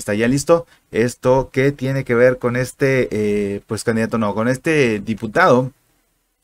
está ya listo. Esto que tiene que ver con este, eh, pues candidato no, con este diputado,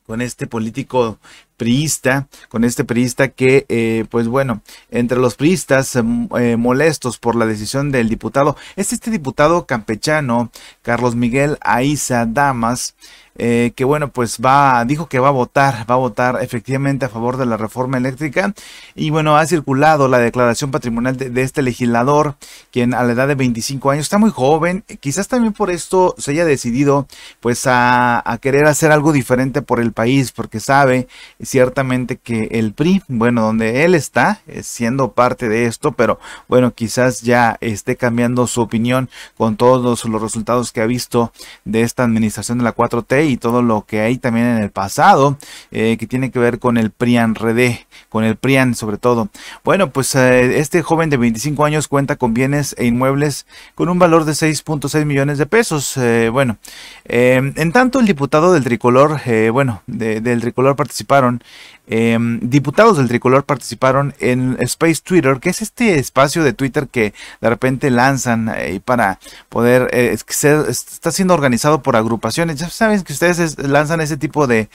con este político priista, con este priista que, eh, pues bueno, entre los priistas mm, eh, molestos por la decisión del diputado, es este diputado campechano, Carlos Miguel Aiza Damas, eh, que bueno, pues va, dijo que va a votar, va a votar efectivamente a favor de la reforma eléctrica. Y bueno, ha circulado la declaración patrimonial de, este legislador, quien a la edad de 25 años está muy joven, quizás también por esto se haya decidido pues a, a querer hacer algo diferente por el país, porque sabe ciertamente que el PRI, bueno, donde él está eh, siendo parte de esto, pero bueno, quizás ya esté cambiando su opinión con todos los, resultados que ha visto de esta administración de la 4T y todo lo que hay también en el pasado eh, que tiene que ver con el PRIAN RD, con el PRIAN sobre todo. Bueno, pues eh, este joven de 25 años cuenta con bienes e inmuebles con un valor de 6.6 millones de pesos. bueno, en tanto el diputado del tricolor, bueno, del tricolor participaron on Em, diputados del tricolor participaron en Space Twitter, que es este espacio de Twitter que de repente lanzan para poder, eh, está siendo organizado por agrupaciones. Ya saben que ustedes lanzan ese tipo de,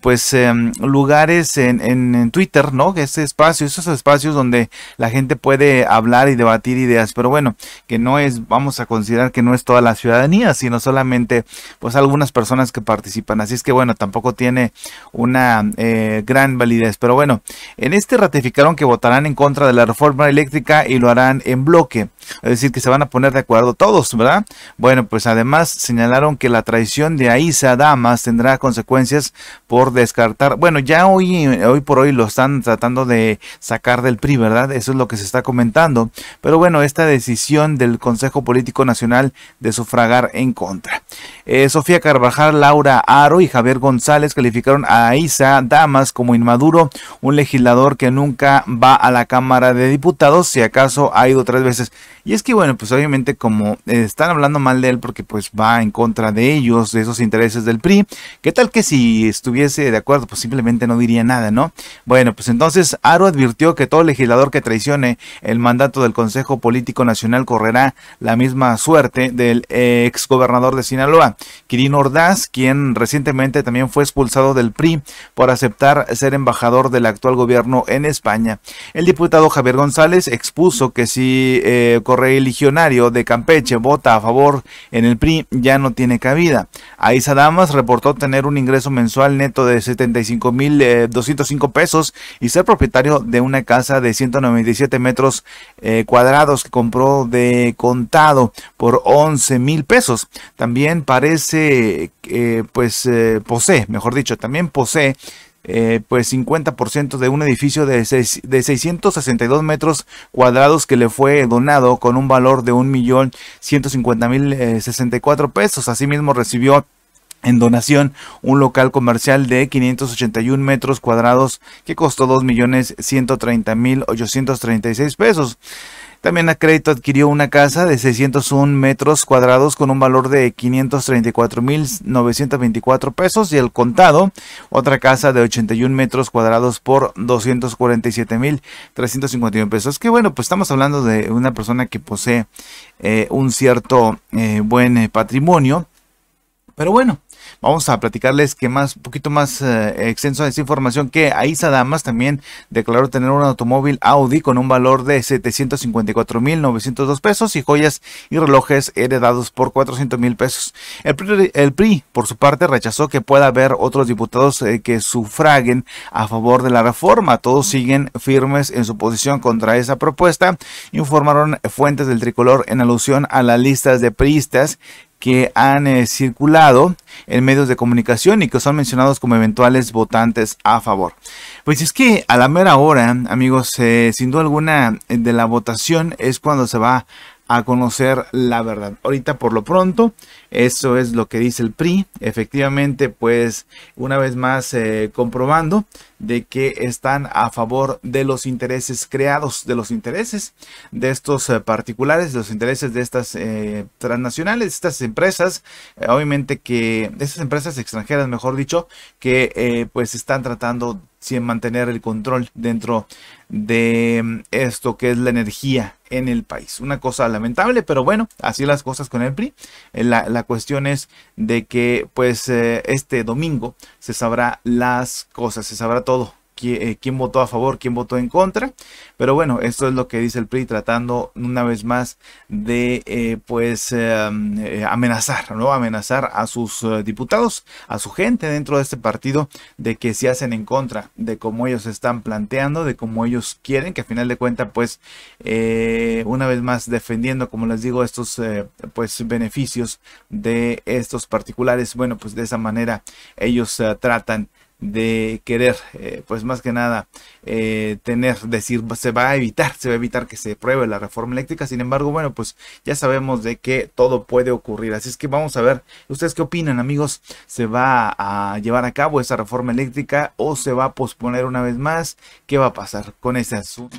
pues, em, lugares en, Twitter, ¿no? ese espacio, esos espacios donde la gente puede hablar y debatir ideas, pero bueno, que no es, vamos a considerar que no es toda la ciudadanía, sino solamente, pues, algunas personas que participan. Así es que bueno, tampoco tiene una eh, gran validez. Pero bueno, en este ratificaron que votarán en contra de la reforma eléctrica y lo harán en bloque. Es decir, que se van a poner de acuerdo todos, ¿verdad? Bueno, pues además señalaron que la traición de Aiza Damas tendrá consecuencias por descartar. Bueno, ya hoy, hoy por hoy lo están tratando de sacar del PRI, ¿verdad? Eso es lo que se está comentando. Pero bueno, esta decisión del Consejo Político Nacional de sufragar en contra. Eh, Sofía Carvajal, Laura Aro y Javier González calificaron a Aiza Damas como Maduro, inmaduro, un legislador que nunca va a la Cámara de Diputados, si acaso ha ido tres veces. Y es que bueno, pues obviamente como eh, están hablando mal de él porque pues va en contra de ellos, de esos intereses del PRI, ¿qué tal que si estuviese de acuerdo, pues simplemente no diría nada, ¿no? Bueno, pues entonces Aro advirtió que todo legislador que traicione el mandato del Consejo Político Nacional correrá la misma suerte del exgobernador de Sinaloa, Quirino Ordaz, quien recientemente también fue expulsado del PRI por aceptar embajador del actual gobierno en España. El diputado Javier González expuso que si eh, Ligionario de Campeche vota a favor en el PRI, ya no tiene cabida. Aiza Damas reportó tener un ingreso mensual neto de 75.205 eh, pesos y ser propietario de una casa de 197 metros eh, cuadrados que compró de contado por 11 mil pesos. También parece, que eh, pues, posee, mejor dicho, también posee eh, pues 50% de un edificio de, de 662 metros cuadrados que le fue donado con un valor de 1.150.064 eh, pesos. Asimismo recibió en donación, un local comercial de 581 metros cuadrados que costó 2.130.836 pesos. También a crédito adquirió una casa de 601 metros cuadrados con un valor de 534.924 pesos y el contado otra casa de 81 metros cuadrados por 247.351 pesos. Que bueno, pues estamos hablando de una persona que posee eh, un cierto eh, buen eh, patrimonio. Pero bueno, Vamos a platicarles que más, un poquito más eh, extenso de esa información que Aiza Damas también declaró tener un automóvil Audi con un valor de 754.902 pesos y joyas y relojes heredados por mil pesos. El PRI, por su parte, rechazó que pueda haber otros diputados eh, que sufraguen a favor de la reforma. Todos siguen firmes en su posición contra esa propuesta, informaron fuentes del tricolor en alusión a las listas de priistas que han eh, circulado en medios de comunicación y que son mencionados como eventuales votantes a favor. Pues es que a la mera hora, amigos, eh, sin duda alguna eh, de la votación es cuando se va a conocer la verdad. Ahorita por lo pronto, eso es lo que dice el PRI. Efectivamente, pues una vez más eh, comprobando de que están a favor de los intereses creados, de los intereses de estos eh, particulares, de los intereses de estas eh, transnacionales, estas empresas, obviamente que, estas empresas extranjeras, mejor dicho, que pues están tratando sin en mantener el control dentro de mm, esto que es la energía en el país. Una cosa lamentable, pero bueno, así las cosas con el PRI. Eh, la, la cuestión es de que pues eh, este domingo se sabrá las cosas, se sabrá todo eh, quién, votó a favor, quién votó en contra. Pero bueno, esto es lo que dice el PRI tratando una vez más de eh, pues em, eh, amenazar, ¿no? Amenazar a sus diputados, a su gente dentro de este partido de que se hacen en contra de cómo ellos están planteando, de cómo ellos quieren, que a final de cuentas pues una vez más defendiendo, como les digo, estos pues beneficios de estos particulares, bueno pues de esa manera ellos tratan de querer, eh, pues más que nada, eh, tener, decir, se va a evitar, se va a evitar que se pruebe la reforma eléctrica. Sin embargo, bueno, pues ya sabemos de que todo puede ocurrir. Así es que vamos a ver, ¿ustedes qué opinan, amigos? ¿Se va a llevar a cabo esa reforma eléctrica o se va a posponer una vez más? ¿Qué va a pasar con ese asunto?